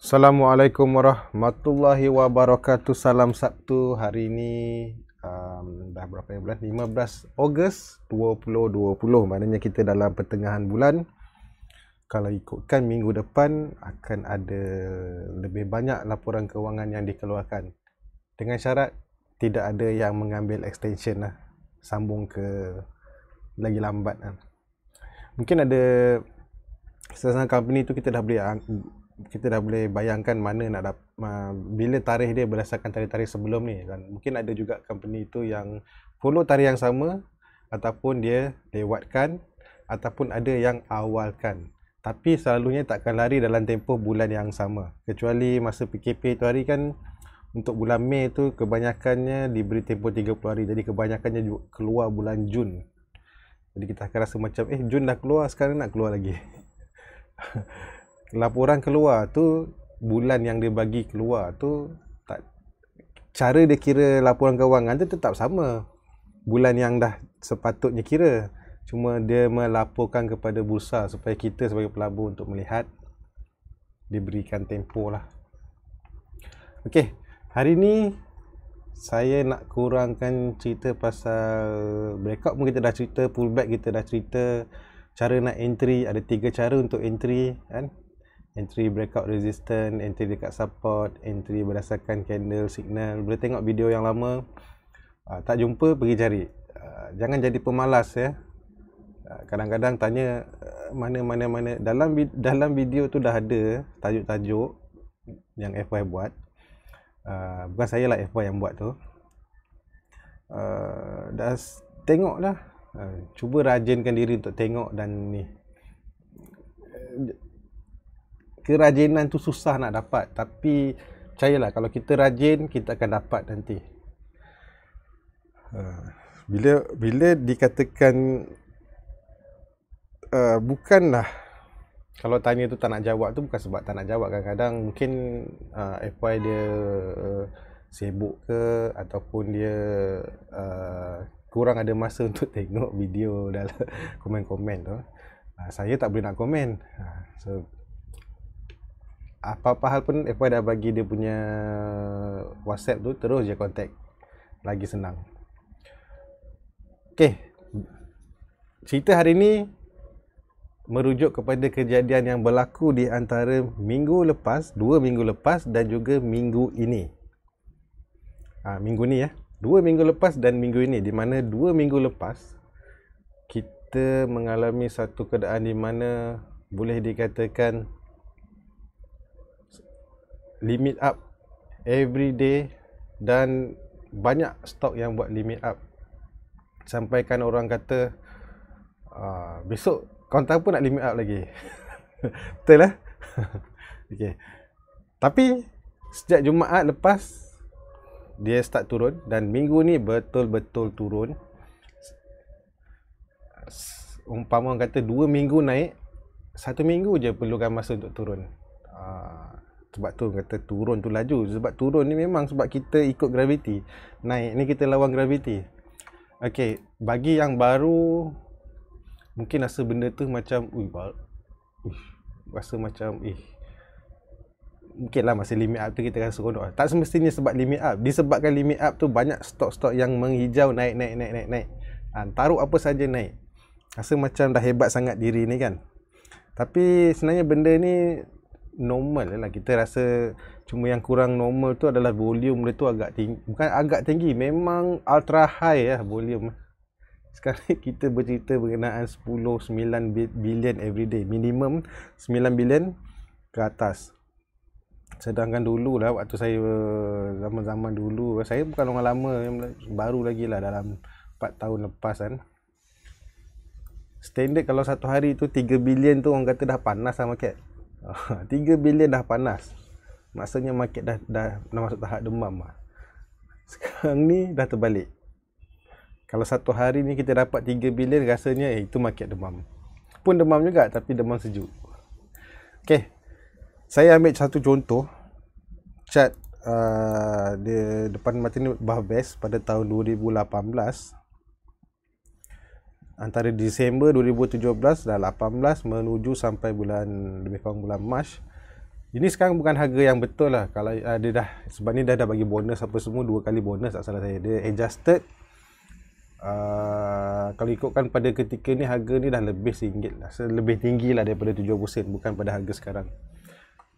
Assalamualaikum warahmatullahi wabarakatuh. Salam Sabtu. Hari ini um, dah berapa bulan? 15 Ogos 2020. Maknanya kita dalam pertengahan bulan. Kalau ikutkan minggu depan akan ada lebih banyak laporan kewangan yang dikeluarkan. Dengan syarat tidak ada yang mengambil extension lah. Sambung ke lagi lambat lah. Mungkin ada sesama company tu kita dah boleh kita dah boleh bayangkan mana nak dapat uh, bila tarikh dia berdasarkan tarikh-tarikh sebelum ni dan mungkin ada juga company itu yang follow tarikh yang sama ataupun dia lewatkan ataupun ada yang awalkan tapi selalunya takkan lari dalam tempoh bulan yang sama kecuali masa PKP itu hari kan untuk bulan Mei tu kebanyakannya diberi tempoh 30 hari jadi kebanyakannya keluar bulan Jun jadi kita akan rasa macam eh Jun dah keluar sekarang nak keluar lagi laporan keluar tu bulan yang dia bagi keluar tu tak cara dia kira laporan kewangan tu tetap sama bulan yang dah sepatutnya kira cuma dia melaporkan kepada bursa supaya kita sebagai pelabur untuk melihat diberikan tempoh lah Okey, hari ni saya nak kurangkan cerita pasal breakout pun kita dah cerita, pullback kita dah cerita, cara nak entry, ada tiga cara untuk entry kan entry breakout resistance, entry dekat support, entry berdasarkan candle, signal boleh tengok video yang lama uh, tak jumpa, pergi cari uh, jangan jadi pemalas ya ah, kadang-kadang uh, tanya mana-mana eh, uh, mana dalam dalam video tu dah ada tajuk-tajuk yang FY buat uh, bukan saya lah FY yang buat tu uh, dah tengoklah. uh, cuba rajinkan diri untuk tengok dan ni eh, kerajinan tu susah nak dapat tapi percayalah kalau kita rajin kita akan dapat nanti ha, bila bila dikatakan uh, bukanlah kalau tanya tu tak nak jawab tu bukan sebab tak nak jawab kadang-kadang mungkin uh, ha, FY dia uh, sibuk ke ataupun dia uh, kurang ada masa untuk tengok video dalam komen-komen tu uh, saya tak boleh nak komen uh, so apa-apa hal pun FY dah bagi dia punya WhatsApp tu terus je contact. Lagi senang. Okey. Cerita hari ini merujuk kepada kejadian yang berlaku di antara minggu lepas, dua minggu lepas dan juga minggu ini. Ha, minggu ni ya. Dua minggu lepas dan minggu ini. Di mana dua minggu lepas, kita mengalami satu keadaan di mana boleh dikatakan limit up every day dan banyak stok yang buat limit up sampaikan orang kata ah, besok kontak pun nak limit up lagi betul lah okay. tapi sejak Jumaat lepas dia start turun dan minggu ni betul-betul turun umpama orang kata 2 minggu naik satu minggu je perlukan masa untuk turun aa, ah, sebab tu kata turun tu laju sebab turun ni memang sebab kita ikut graviti naik ni kita lawan graviti okey bagi yang baru mungkin rasa benda tu macam ui uh, rasa macam eh mungkin lah masa limit up tu kita rasa seronok tak semestinya sebab limit up disebabkan limit up tu banyak stok-stok yang menghijau naik naik naik naik naik ha, taruh apa saja naik rasa macam dah hebat sangat diri ni kan tapi sebenarnya benda ni normal lah kita rasa cuma yang kurang normal tu adalah volume dia tu agak tinggi bukan agak tinggi memang ultra high lah volume sekarang kita bercerita berkenaan 10 9 every day minimum 9 billion ke atas sedangkan dulu lah waktu saya zaman-zaman dulu saya bukan orang lama baru lagi lah dalam 4 tahun lepas kan standard kalau satu hari tu 3 billion tu orang kata dah panas lah market Tiga bilion dah panas maksudnya market dah dah, dah masuk tahap demam lah. sekarang ni dah terbalik kalau satu hari ni kita dapat tiga bilion rasanya eh, itu market demam pun demam juga tapi demam sejuk Okay, saya ambil satu contoh chat uh, dia depan mata ni Bahbes pada tahun 2018 antara Disember 2017 dan 18 menuju sampai bulan lebih kurang bulan Mac ini sekarang bukan harga yang betul lah kalau uh, dia dah sebab ni dah dah bagi bonus apa semua dua kali bonus tak salah saya dia adjusted uh, kalau ikutkan pada ketika ni harga ni dah lebih singgit lah lebih tinggi lah daripada 70 sen bukan pada harga sekarang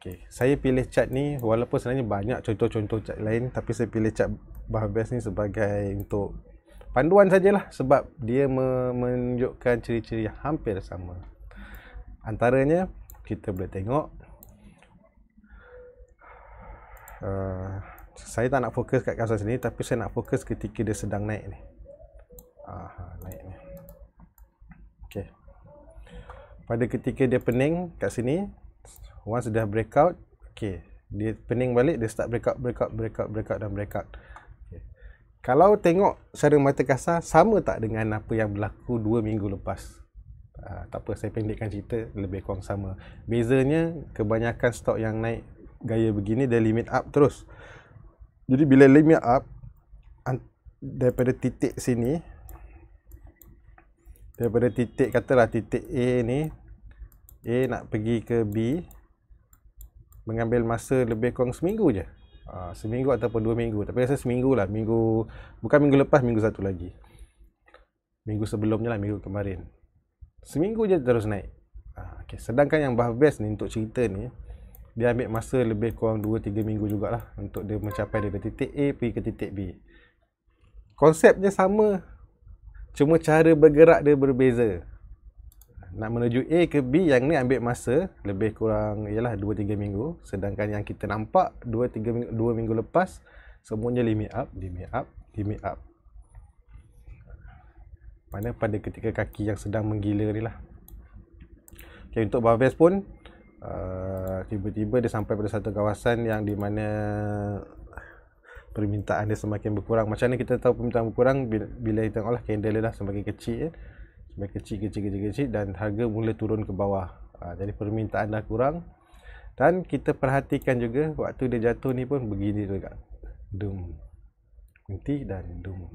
Okay. Saya pilih cat ni walaupun sebenarnya banyak contoh-contoh cat lain tapi saya pilih cat Bahabes ni sebagai untuk panduan sajalah sebab dia menunjukkan ciri-ciri yang hampir sama. Antaranya kita boleh tengok uh, saya tak nak fokus kat kasus ni tapi saya nak fokus ketika dia sedang naik ni. Ah, naik ni. Okey. Pada ketika dia pening kat sini once dah breakout, okey, dia pening balik, dia start breakout, breakout, breakout, breakout dan breakout kalau tengok secara mata kasar sama tak dengan apa yang berlaku dua minggu lepas ha, tak apa saya pendekkan cerita lebih kurang sama bezanya kebanyakan stok yang naik gaya begini dia limit up terus jadi bila limit up daripada titik sini daripada titik katalah titik A ni A nak pergi ke B mengambil masa lebih kurang seminggu je Ah, seminggu ataupun dua minggu. Tapi rasa seminggu lah. Minggu, bukan minggu lepas, minggu satu lagi. Minggu sebelumnya lah, minggu kemarin. Seminggu je terus naik. Aa, ah, okay. Sedangkan yang best ni untuk cerita ni, dia ambil masa lebih kurang dua tiga minggu jugalah untuk dia mencapai dari titik A pergi ke titik B. Konsepnya sama, cuma cara bergerak dia berbeza nak menuju A ke B yang ni ambil masa lebih kurang ialah 2 3 minggu sedangkan yang kita nampak 2 3 minggu 2 minggu lepas semuanya limit up limit up limit up mana pada ketika kaki yang sedang menggila ni lah okay, untuk barbells pun uh, tiba-tiba dia sampai pada satu kawasan yang di mana permintaan dia semakin berkurang macam mana kita tahu permintaan berkurang bila, bila kita tengoklah candle dia dah semakin kecil eh? Mereka kecil, kecil, kecil, kecil dan harga mula turun ke bawah. Ha, jadi permintaan dah kurang. Dan kita perhatikan juga waktu dia jatuh ni pun begini juga. Doom. Henti dan doom.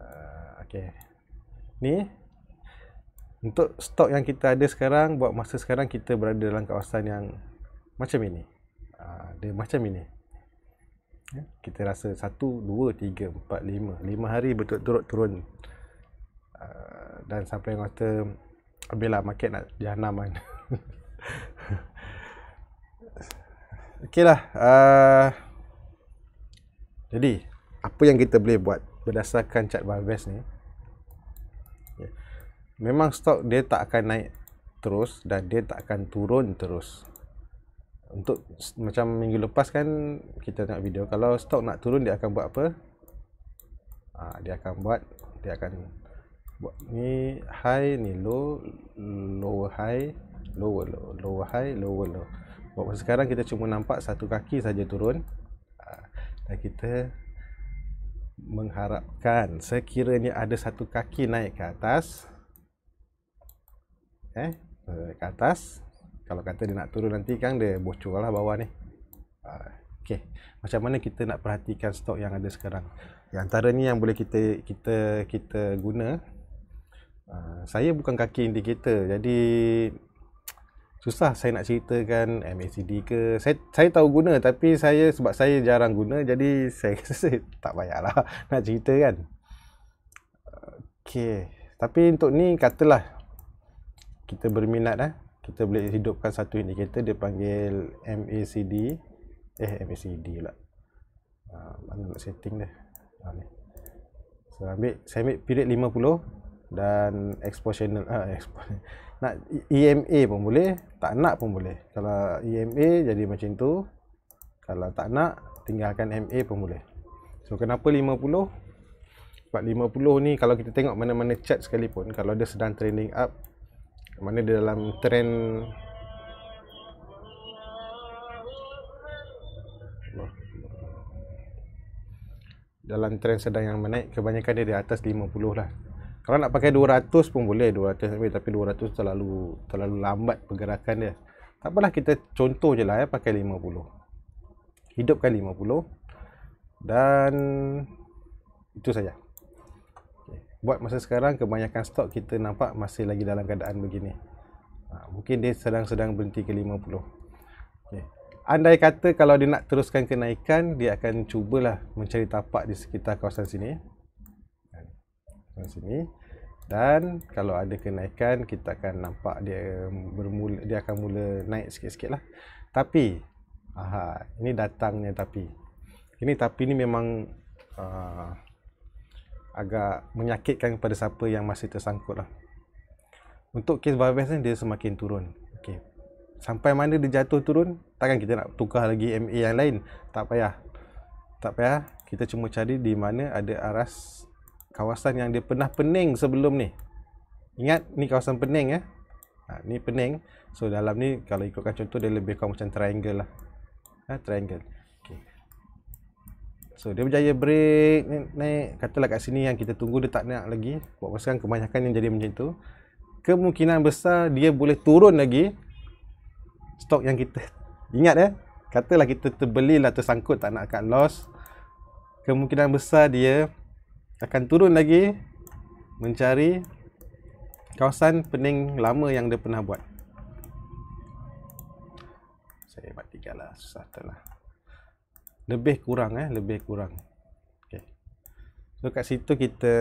Ha, okay. Ni. Untuk stok yang kita ada sekarang, buat masa sekarang kita berada dalam kawasan yang macam ini. Ha, dia macam ini. Ya, kita rasa 1, 2, 3, 4, 5. 5 hari betul turut turun. Ah, dan sampai yang kata Ambillah market nak jahannam kan Okay lah uh, Jadi Apa yang kita boleh buat Berdasarkan chart barbest ni ya. Memang stok dia tak akan naik terus dan dia tak akan turun terus. Untuk macam minggu lepas kan kita tengok video kalau stok nak turun dia akan buat apa? Ha, dia akan buat dia akan ni high ni low lower high lower low lower high lower low buat sekarang kita cuma nampak satu kaki saja turun ah, dan kita mengharapkan sekiranya ada satu kaki naik ke atas eh, eh ke atas kalau kata dia nak turun nanti kan dia bocor lah bawah ni ah, Okey, macam mana kita nak perhatikan stok yang ada sekarang? Yang antara ni yang boleh kita kita kita guna Ah, saya bukan kaki indikator jadi susah saya nak ceritakan MACD ke saya saya tahu guna tapi saya sebab saya jarang guna jadi saya rasa tak payahlah nak cerita kan okay tapi untuk ni katalah kita berminat lah kita boleh hidupkan satu indikator dia panggil MACD eh MACD lah mana nak setting dah ha, ni. So, ambil, saya ambil period 50 dan expo channel ah expo nak EMA pun boleh tak nak pun boleh kalau EMA jadi macam tu kalau tak nak tinggalkan MA pun boleh so kenapa 50 sebab 50 ni kalau kita tengok mana-mana chat sekalipun kalau dia sedang trending up mana dia dalam trend dalam trend sedang yang menaik kebanyakan dia di atas 50 lah kalau nak pakai 200 pun boleh 200 sampai tapi 200 terlalu terlalu lambat pergerakan dia tak apalah kita contoh je lah ya pakai 50 hidupkan 50 dan itu saja buat masa sekarang kebanyakan stok kita nampak masih lagi dalam keadaan begini ha, mungkin dia sedang-sedang berhenti ke 50 andai kata kalau dia nak teruskan kenaikan dia akan cubalah mencari tapak di sekitar kawasan sini kan? sini dan kalau ada kenaikan kita akan nampak dia bermula dia akan mula naik sikit-sikit lah tapi aha, ini datangnya tapi ini tapi ni memang uh, agak menyakitkan kepada siapa yang masih tersangkut lah untuk kes Vavest ni dia semakin turun okay. sampai mana dia jatuh turun takkan kita nak tukar lagi MA yang lain tak payah tak payah kita cuma cari di mana ada aras kawasan yang dia pernah pening sebelum ni ingat ni kawasan pening ya eh? ha, ni pening so dalam ni kalau ikutkan contoh dia lebih kurang macam triangle lah ha, triangle okay. so dia berjaya break ni, naik katalah kat sini yang kita tunggu dia tak naik lagi buat masa kan kebanyakan yang jadi macam tu kemungkinan besar dia boleh turun lagi stok yang kita ingat ya eh? katalah kita terbeli lah tersangkut tak nak cut loss kemungkinan besar dia akan turun lagi mencari kawasan pening lama yang dia pernah buat saya matikan lah susah lah lebih kurang eh lebih kurang okay. so kat situ kita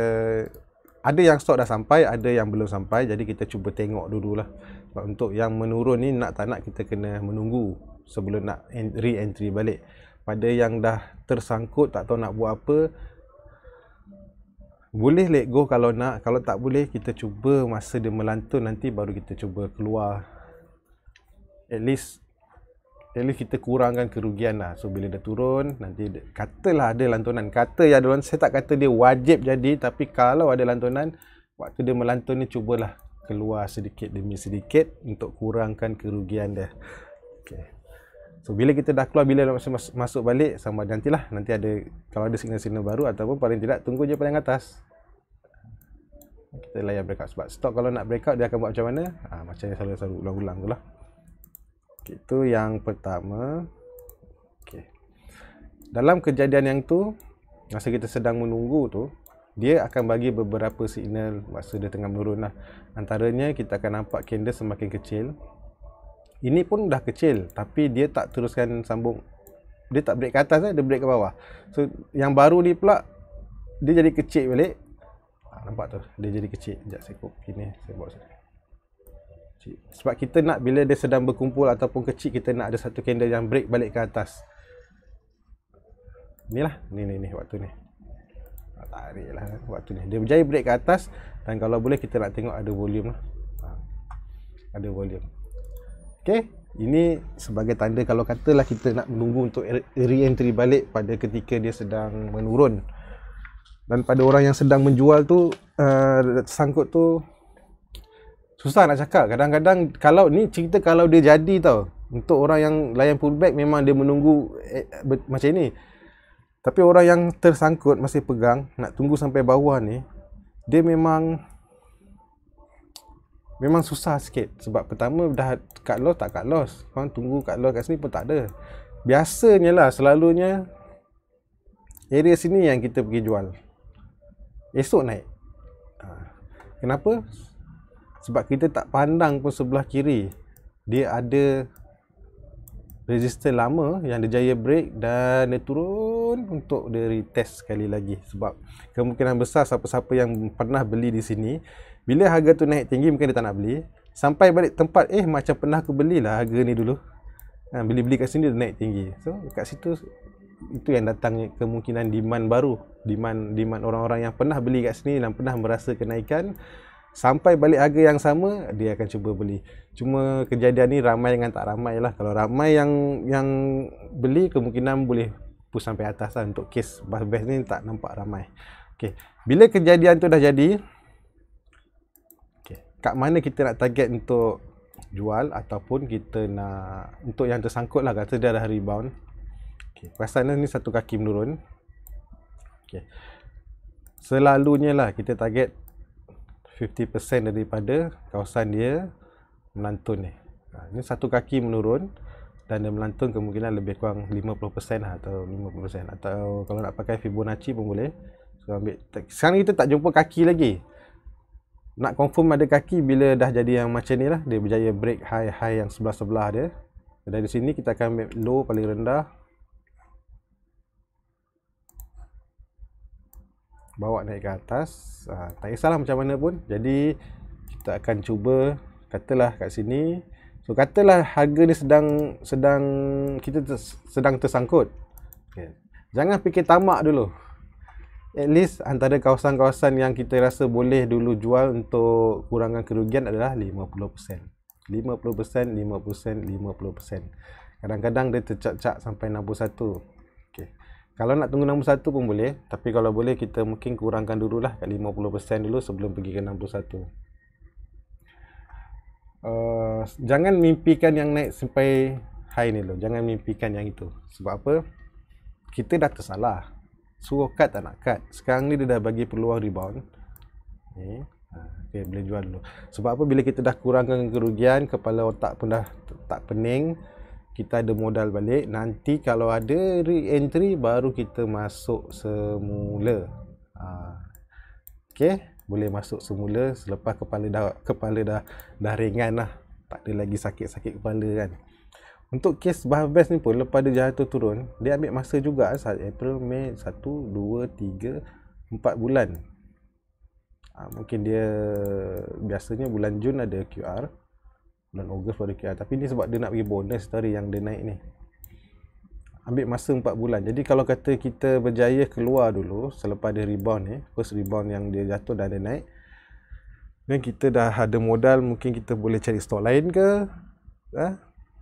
ada yang stok dah sampai ada yang belum sampai jadi kita cuba tengok dulu lah sebab untuk yang menurun ni nak tak nak kita kena menunggu sebelum nak re-entry balik pada yang dah tersangkut tak tahu nak buat apa boleh let go kalau nak kalau tak boleh kita cuba masa dia melantun nanti baru kita cuba keluar at least at least kita kurangkan kerugian lah so bila dia turun nanti dia, katalah ada lantunan kata ya ada saya tak kata dia wajib jadi tapi kalau ada lantunan waktu dia melantun ni cubalah keluar sedikit demi sedikit untuk kurangkan kerugian dia okay. So bila kita dah keluar bila masuk masuk balik sama nantilah nanti ada kalau ada signal-signal baru ataupun paling tidak tunggu je paling atas kita layan breakout sebab stock kalau nak breakout dia akan buat macam mana ha, macam yang selalu-selalu ulang-ulang tu lah ok tu yang pertama Okay. dalam kejadian yang tu masa kita sedang menunggu tu dia akan bagi beberapa signal masa dia tengah menurun lah antaranya kita akan nampak candle semakin kecil ini pun dah kecil tapi dia tak teruskan sambung dia tak break ke atas eh, dia break ke bawah so yang baru ni pula dia jadi kecil balik ha, nampak tu dia jadi kecil sekejap saya kop sini saya bawa. sini kecil. sebab kita nak bila dia sedang berkumpul ataupun kecil kita nak ada satu candle yang break balik ke atas lah, ni ni ni waktu ni ah, tarik lah waktu ni dia berjaya break ke atas dan kalau boleh kita nak tengok ada volume lah ha. ada volume Okay, ini sebagai tanda kalau katalah kita nak menunggu untuk re-entry balik pada ketika dia sedang menurun dan pada orang yang sedang menjual tu uh, sangkut tu susah nak cakap kadang-kadang kalau ni cerita kalau dia jadi tau untuk orang yang layan pullback memang dia menunggu eh, ber, macam ni tapi orang yang tersangkut masih pegang nak tunggu sampai bawah ni dia memang memang susah sikit sebab pertama dah cut loss tak cut loss orang tunggu cut loss kat sini pun tak ada biasanya lah selalunya area sini yang kita pergi jual esok naik ha. kenapa sebab kita tak pandang pun sebelah kiri dia ada resistor lama yang dia jaya break dan dia turun untuk dia retest sekali lagi sebab kemungkinan besar siapa-siapa yang pernah beli di sini bila harga tu naik tinggi mungkin dia tak nak beli sampai balik tempat eh macam pernah aku belilah harga ni dulu ha, beli-beli kat sini dia naik tinggi so kat situ itu yang datangnya kemungkinan demand baru demand demand orang-orang yang pernah beli kat sini dan pernah merasa kenaikan sampai balik harga yang sama dia akan cuba beli cuma kejadian ni ramai dengan tak ramai lah kalau ramai yang yang beli kemungkinan boleh push sampai atas lah untuk kes bus best ni tak nampak ramai okay. bila kejadian tu dah jadi okay. kat mana kita nak target untuk jual ataupun kita nak untuk yang tersangkut lah kata dia dah rebound Okey, perasaan ni satu kaki menurun. Okey. Selalunya lah kita target 50% daripada kawasan dia melantun ni. Ha, ini satu kaki menurun dan dia melantun kemungkinan lebih kurang 50% lah atau 50% atau kalau nak pakai Fibonacci pun boleh. So, ambil. Sekarang kita tak jumpa kaki lagi. Nak confirm ada kaki bila dah jadi yang macam ni lah. Dia berjaya break high-high yang sebelah-sebelah dia. Dan dari sini kita akan ambil low paling rendah bawa naik ke atas uh, tak kisahlah macam mana pun jadi kita akan cuba katalah kat sini so katalah harga ni sedang sedang kita ter, sedang tersangkut okay. jangan fikir tamak dulu at least antara kawasan-kawasan yang kita rasa boleh dulu jual untuk kurangan kerugian adalah 50% 50%, 50%, 50%. Kadang-kadang dia tercak-cak sampai kalau nak tunggu nombor satu pun boleh. Tapi kalau boleh kita mungkin kurangkan dulu dululah kat 50% dulu sebelum pergi ke nombor 1. Uh, jangan mimpikan yang naik sampai high ni dulu. Jangan mimpikan yang itu. Sebab apa? Kita dah tersalah. Suruh cut tak nak cut. Sekarang ni dia dah bagi peluang rebound. Okay. Eh, ha, okay, boleh jual dulu. Sebab apa bila kita dah kurangkan kerugian, kepala otak pun dah tak pening kita ada modal balik nanti kalau ada re-entry baru kita masuk semula ha. ok boleh masuk semula selepas kepala dah kepala dah dah ringan lah tak ada lagi sakit-sakit kepala kan untuk kes Bahavest ni pun lepas dia jatuh turun dia ambil masa juga April, Mei 1, 2, 3, 4 bulan ha, mungkin dia biasanya bulan Jun ada QR bulan Ogos baru kira, tapi ni sebab dia nak bagi bonus tadi yang dia naik ni ambil masa 4 bulan jadi kalau kata kita berjaya keluar dulu selepas dia rebound ni first rebound yang dia jatuh dan dia naik dan kita dah ada modal mungkin kita boleh cari stok lain ke ha?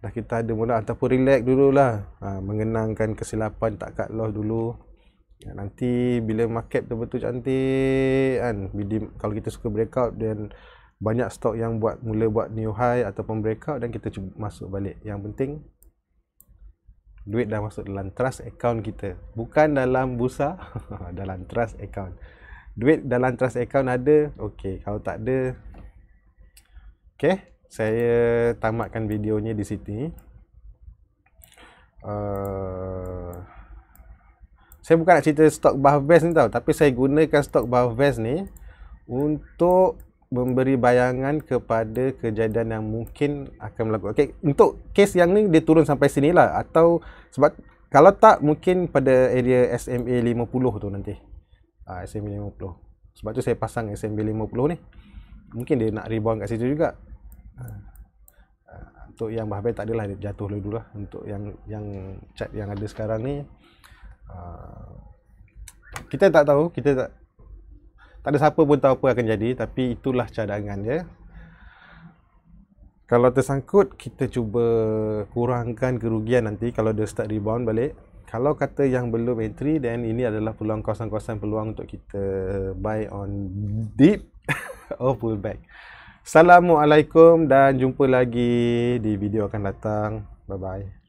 dah kita ada modal ataupun relax dululah ha, mengenangkan kesilapan tak cut loss dulu ya, nanti bila market betul-betul cantik kan bila, kalau kita suka breakout dan banyak stok yang buat mula buat new high ataupun breakout dan kita cuba masuk balik. Yang penting duit dah masuk dalam trust account kita. Bukan dalam busa, dalam trust account. Duit dalam trust account ada, okey. Kalau tak ada, okey. Saya tamatkan videonya di sini. Uh, saya bukan nak cerita stok buff ni tau, tapi saya gunakan stok buff ni untuk memberi bayangan kepada kejadian yang mungkin akan berlaku. Okey, untuk kes yang ni dia turun sampai sini lah atau sebab kalau tak mungkin pada area SMA 50 tu nanti. Ah ha, SMA 50. Sebab tu saya pasang SMA 50 ni. Mungkin dia nak rebound kat situ juga. Ha. Untuk yang bahaya tak adalah dia jatuh dulu lah untuk yang yang chat yang ada sekarang ni. Ha. kita tak tahu, kita tak tak ada siapa pun tahu apa akan jadi tapi itulah cadangan dia. Kalau tersangkut kita cuba kurangkan kerugian nanti kalau dia start rebound balik. Kalau kata yang belum entry then ini adalah peluang kosong-kosong peluang untuk kita buy on dip or pullback. Assalamualaikum dan jumpa lagi di video akan datang. Bye-bye.